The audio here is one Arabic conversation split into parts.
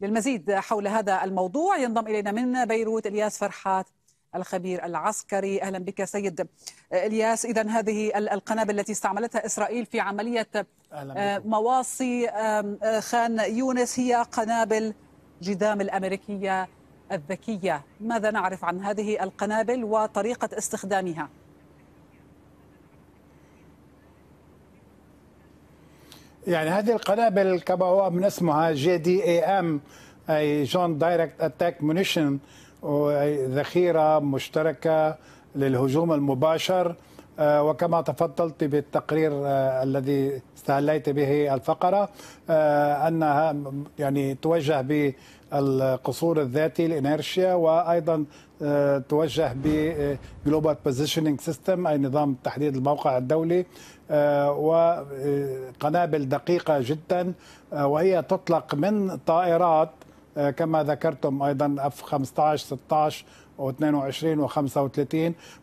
للمزيد حول هذا الموضوع ينضم إلينا من بيروت إلياس فرحات الخبير العسكري أهلا بك سيد إلياس إذا هذه القنابل التي استعملتها إسرائيل في عملية آه، مواصي آه، خان يونس هي قنابل جدام الأمريكية الذكية ماذا نعرف عن هذه القنابل وطريقة استخدامها؟ يعني هذه القنابل كما هو من اسمها جي دي اي ام اي جون دايركت اتاك مونيشن ذخيره مشتركه للهجوم المباشر آه، وكما تفضلت بالتقرير آه، الذي استهليت به الفقرة آه، أنها يعني توجه بالقصور الذاتي الانيرشيا وأيضا توجه بجلوبال بوزيشننج سيستم أي نظام تحديد الموقع الدولي وقنابل دقيقة جدا وهي تطلق من طائرات كما ذكرتم ايضا اف 15 16 و22 و35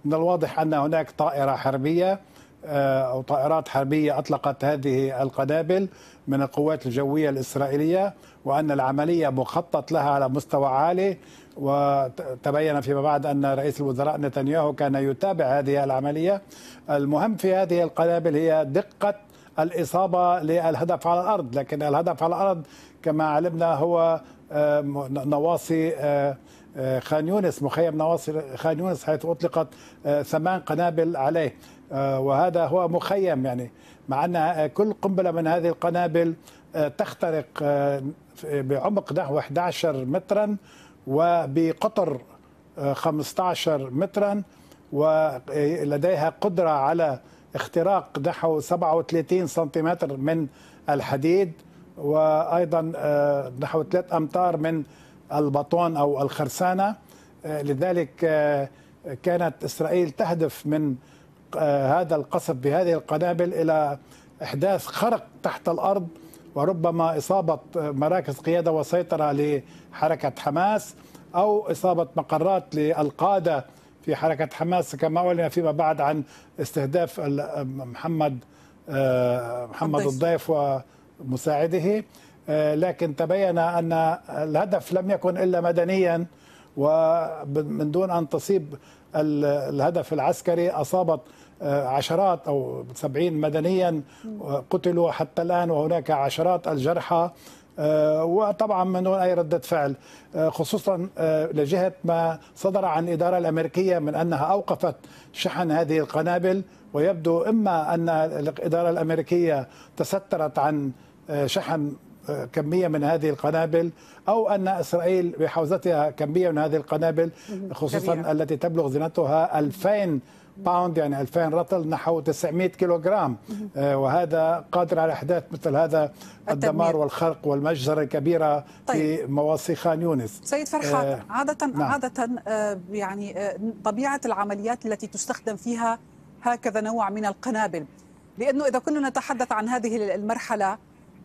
من الواضح أن هناك طائرة حربية آه، أو طائرات حربية أطلقت هذه القنابل من القوات الجوية الإسرائيلية وأن العملية مخطط لها على مستوى عالي وتبين فيما بعد أن رئيس الوزراء نتنياهو كان يتابع هذه العملية المهم في هذه القنابل هي دقة الاصابه للهدف على الارض لكن الهدف على الارض كما علمنا هو آه، نواصي آه، آه، خان يونس مخيم نواصي خان يونس حيث اطلقت ثمان قنابل عليه وهذا هو مخيم يعني مع ان كل قنبله من هذه القنابل تخترق بعمق نحو 11 مترا وبقطر 15 مترا ولديها قدره على اختراق نحو 37 سنتيمتر من الحديد وايضا نحو آه، 3 امتار من البطون او الخرسانه آه، لذلك آه، كانت اسرائيل تهدف من هذا القصف بهذه القنابل الى احداث خرق تحت الارض وربما اصابه مراكز قياده وسيطره لحركه حماس او اصابه مقرات للقاده في حركة حماس كما أعلن فيما بعد عن استهداف محمد آه، محمد الضيف ومساعده آه، لكن تبين أن الهدف لم يكن إلا مدنيا ومن دون أن تصيب الهدف العسكري أصابت آه، عشرات أو سبعين مدنيا قتلوا حتى الآن وهناك عشرات الجرحى آه، وطبعا من دون اي رده فعل آه، خصوصا آه، لجهه ما صدر عن الاداره الامريكيه من انها اوقفت شحن هذه القنابل ويبدو اما ان الاداره الامريكيه تسترت عن شحن كمية من هذه القنابل أو أن إسرائيل بحوزتها كمية من هذه القنابل خصوصا كمية. التي تبلغ زينتها 2000 باوند يعني 2000 رطل نحو 900 كيلوغرام آه، وهذا قادر على احداث مثل هذا الدمار والخرق والمجزره الكبيره طيب. في مواصي خان يونس سيد فرحات آه، عاده نعم. عاده آه، يعني طبيعه العمليات التي تستخدم فيها هكذا نوع من القنابل لانه اذا كنا نتحدث عن هذه المرحله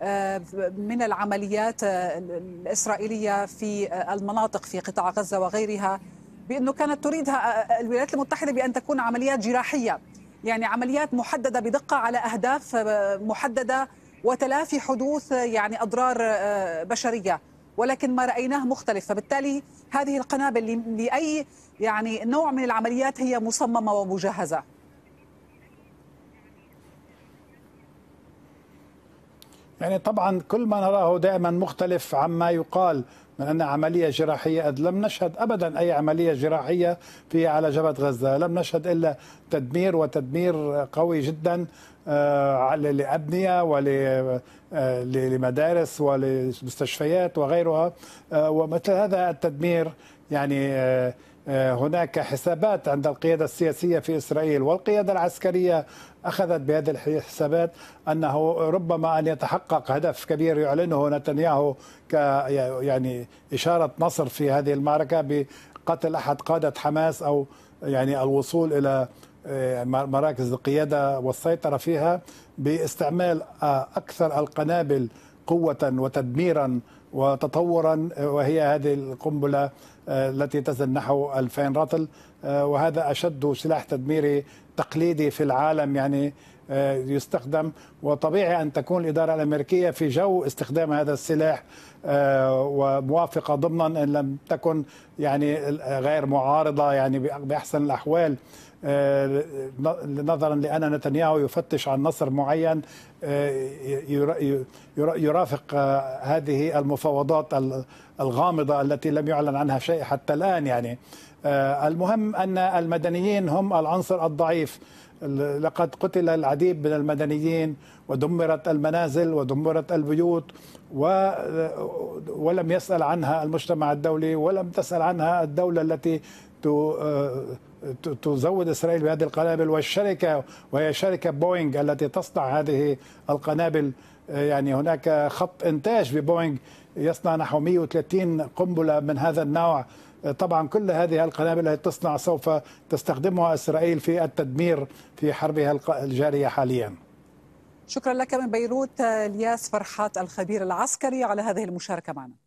آه، من العمليات آه، الإسرائيلية في آه، المناطق في قطاع غزة وغيرها بأنه كانت تريدها الولايات المتحدة بأن تكون عمليات جراحية يعني عمليات محددة بدقة على أهداف محددة وتلافي حدوث يعني أضرار بشرية ولكن ما رأيناه مختلف فبالتالي هذه القنابل لأي يعني نوع من العمليات هي مصممة ومجهزة يعني طبعا كل ما نراه دائما مختلف عما يقال من أن عملية جراحية أد لم نشهد أبدا أي عملية جراحية في على جبهة غزة لم نشهد إلا تدمير وتدمير قوي جدا آه، لأبنية ولمدارس آه، ولمستشفيات وغيرها آه، ومثل هذا التدمير يعني آه، هناك حسابات عند القيادة السياسية في إسرائيل والقيادة العسكرية أخذت بهذه الحسابات أنه ربما أن يتحقق هدف كبير يعلنه نتنياهو ك يعني إشارة نصر في هذه المعركة بقتل أحد قادة حماس أو يعني الوصول إلى آه، مراكز القيادة والسيطرة فيها باستعمال آه، أكثر القنابل قوة وتدميرا وتطورا آه، وهي هذه القنبلة آه، التي تزن نحو 2000 رطل آه، وهذا أشد سلاح تدميري تقليدي في العالم يعني آه، يستخدم وطبيعي أن تكون الإدارة الأمريكية في جو استخدام هذا السلاح آه، وموافقة ضمنا إن لم تكن يعني غير معارضة يعني بأحسن الأحوال آه، نظرا لان نتنياهو يفتش عن نصر معين يرافق هذه المفاوضات الغامضه التي لم يعلن عنها شيء حتى الان يعني المهم ان المدنيين هم العنصر الضعيف لقد قتل العديد من المدنيين ودمرت المنازل ودمرت البيوت و ولم يسأل عنها المجتمع الدولي ولم تسأل عنها الدولة التي تزود إسرائيل بهذه القنابل والشركة وهي شركة بوينغ التي تصنع هذه القنابل يعني هناك خط إنتاج ببوينغ يصنع نحو 130 قنبلة من هذا النوع طبعا كل هذه القنابل التي تصنع سوف تستخدمها إسرائيل في التدمير في حربها الجارية حالياً شكرا لك من بيروت آه، الياس فرحات الخبير العسكري على هذه المشاركه معنا